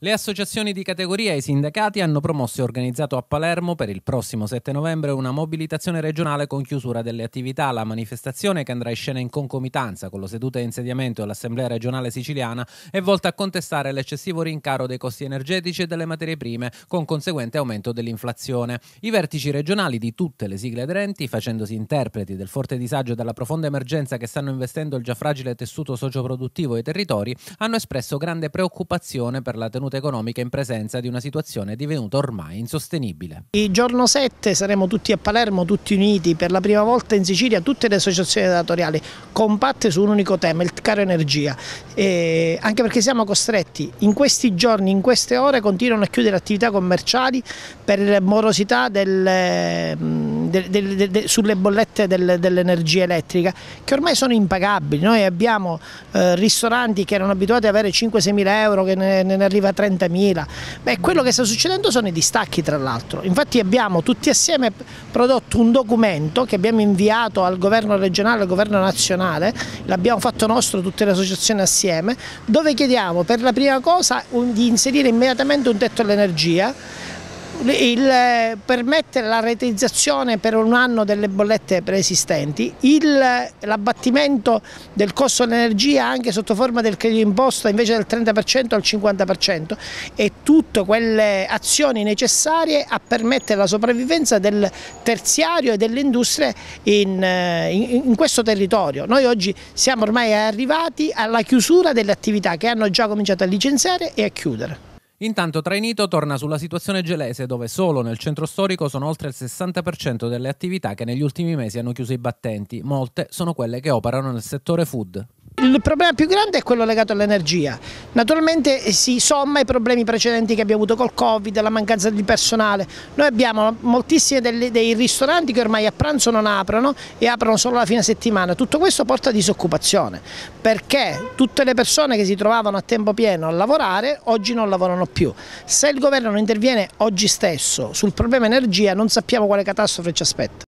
Le associazioni di categoria e i sindacati hanno promosso e organizzato a Palermo per il prossimo 7 novembre una mobilitazione regionale con chiusura delle attività. La manifestazione, che andrà in scena in concomitanza con lo seduto e insediamento dell'Assemblea regionale siciliana, è volta a contestare l'eccessivo rincaro dei costi energetici e delle materie prime, con conseguente aumento dell'inflazione. I vertici regionali di tutte le sigle aderenti, facendosi interpreti del forte disagio e della profonda emergenza che stanno investendo il già fragile tessuto socioproduttivo e i territori, hanno espresso grande preoccupazione per la tenuta tenuta economica in presenza di una situazione divenuta ormai insostenibile. Il giorno 7 saremo tutti a Palermo, tutti uniti, per la prima volta in Sicilia tutte le associazioni datoriali compatte su un unico tema, il caro energia, e anche perché siamo costretti in questi giorni, in queste ore continuano a chiudere attività commerciali per morosità del ehm, de, de, de, sulle bollette del, dell'energia elettrica che ormai sono impagabili. Noi abbiamo eh, ristoranti che erano abituati ad avere 5-6 mila euro che ne, ne arriva 30 mila. Beh, quello che sta succedendo sono i distacchi tra l'altro. Infatti abbiamo tutti assieme prodotto un documento che abbiamo inviato al governo regionale, al governo nazionale, l'abbiamo fatto nostro tutte le associazioni assieme, dove chiediamo per la prima cosa di inserire immediatamente un tetto all'energia il, eh, permettere la retizzazione per un anno delle bollette preesistenti, l'abbattimento del costo dell'energia anche sotto forma del credito imposto invece del 30% al 50% e tutte quelle azioni necessarie a permettere la sopravvivenza del terziario e delle industrie in, eh, in, in questo territorio. Noi oggi siamo ormai arrivati alla chiusura delle attività che hanno già cominciato a licenziare e a chiudere. Intanto Trainito torna sulla situazione gelese dove solo nel centro storico sono oltre il 60% delle attività che negli ultimi mesi hanno chiuso i battenti, molte sono quelle che operano nel settore food. Il problema più grande è quello legato all'energia. Naturalmente eh, si somma ai problemi precedenti che abbiamo avuto col Covid, la mancanza di personale. Noi abbiamo moltissimi dei ristoranti che ormai a pranzo non aprono e aprono solo la fine settimana. Tutto questo porta a disoccupazione perché tutte le persone che si trovavano a tempo pieno a lavorare oggi non lavorano più. Se il governo non interviene oggi stesso sul problema energia non sappiamo quale catastrofe ci aspetta.